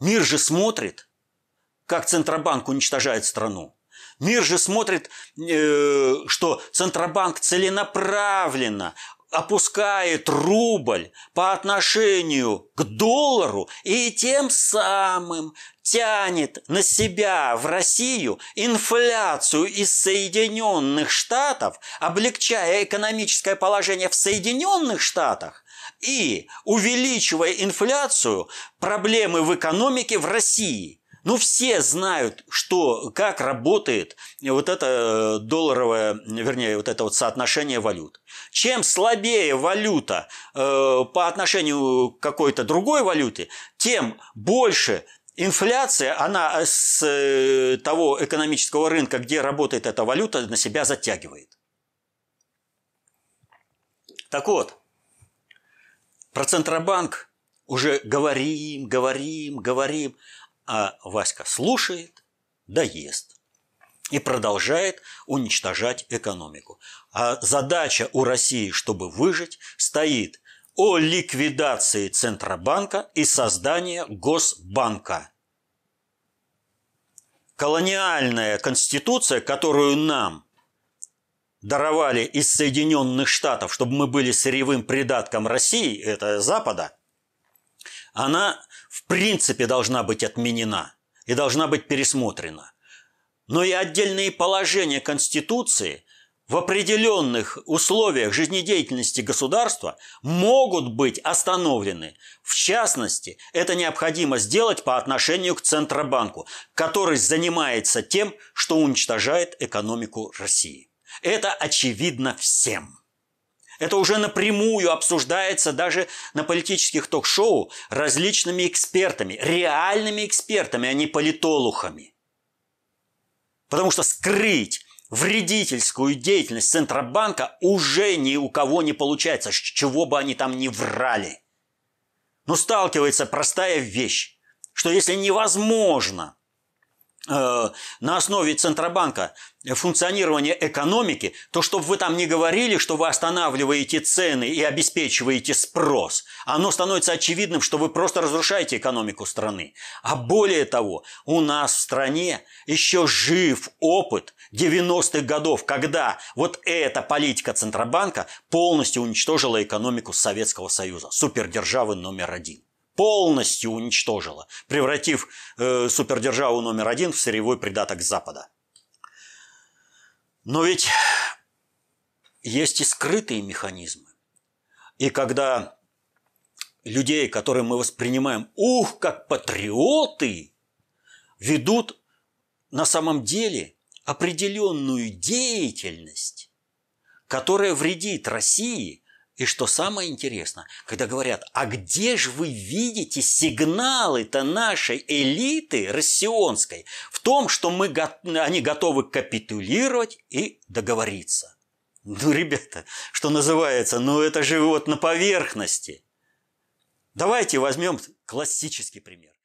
Мир же смотрит, как Центробанк уничтожает страну. Мир же смотрит, э, что Центробанк целенаправленно опускает рубль по отношению к доллару и тем самым тянет на себя в Россию инфляцию из Соединенных Штатов, облегчая экономическое положение в Соединенных Штатах и увеличивая инфляцию проблемы в экономике в России – ну, все знают, что, как работает вот это э, долларовое, вернее, вот это вот соотношение валют. Чем слабее валюта э, по отношению к какой-то другой валюте, тем больше инфляция, она с э, того экономического рынка, где работает эта валюта, на себя затягивает. Так вот, про Центробанк уже говорим, говорим, говорим, а Васька слушает, доест и продолжает уничтожать экономику. А задача у России, чтобы выжить, стоит о ликвидации Центробанка и создании Госбанка. Колониальная конституция, которую нам даровали из Соединенных Штатов, чтобы мы были сырьевым придатком России, это Запада, она в принципе должна быть отменена и должна быть пересмотрена. Но и отдельные положения Конституции в определенных условиях жизнедеятельности государства могут быть остановлены. В частности, это необходимо сделать по отношению к Центробанку, который занимается тем, что уничтожает экономику России. Это очевидно всем. Это уже напрямую обсуждается даже на политических ток-шоу различными экспертами, реальными экспертами, а не политолухами. Потому что скрыть вредительскую деятельность Центробанка уже ни у кого не получается, чего бы они там ни врали. Но ну, сталкивается простая вещь, что если невозможно Э, на основе Центробанка функционирования экономики, то чтобы вы там не говорили, что вы останавливаете цены и обеспечиваете спрос, оно становится очевидным, что вы просто разрушаете экономику страны. А более того, у нас в стране еще жив опыт 90-х годов, когда вот эта политика Центробанка полностью уничтожила экономику Советского Союза, супердержавы номер один полностью уничтожила, превратив э, супердержаву номер один в сырьевой придаток Запада. Но ведь есть и скрытые механизмы. И когда людей, которые мы воспринимаем, ух, как патриоты, ведут на самом деле определенную деятельность, которая вредит России и что самое интересное, когда говорят, а где же вы видите сигналы-то нашей элиты россионской в том, что мы, они готовы капитулировать и договориться? Ну, ребята, что называется, ну это же вот на поверхности. Давайте возьмем классический пример.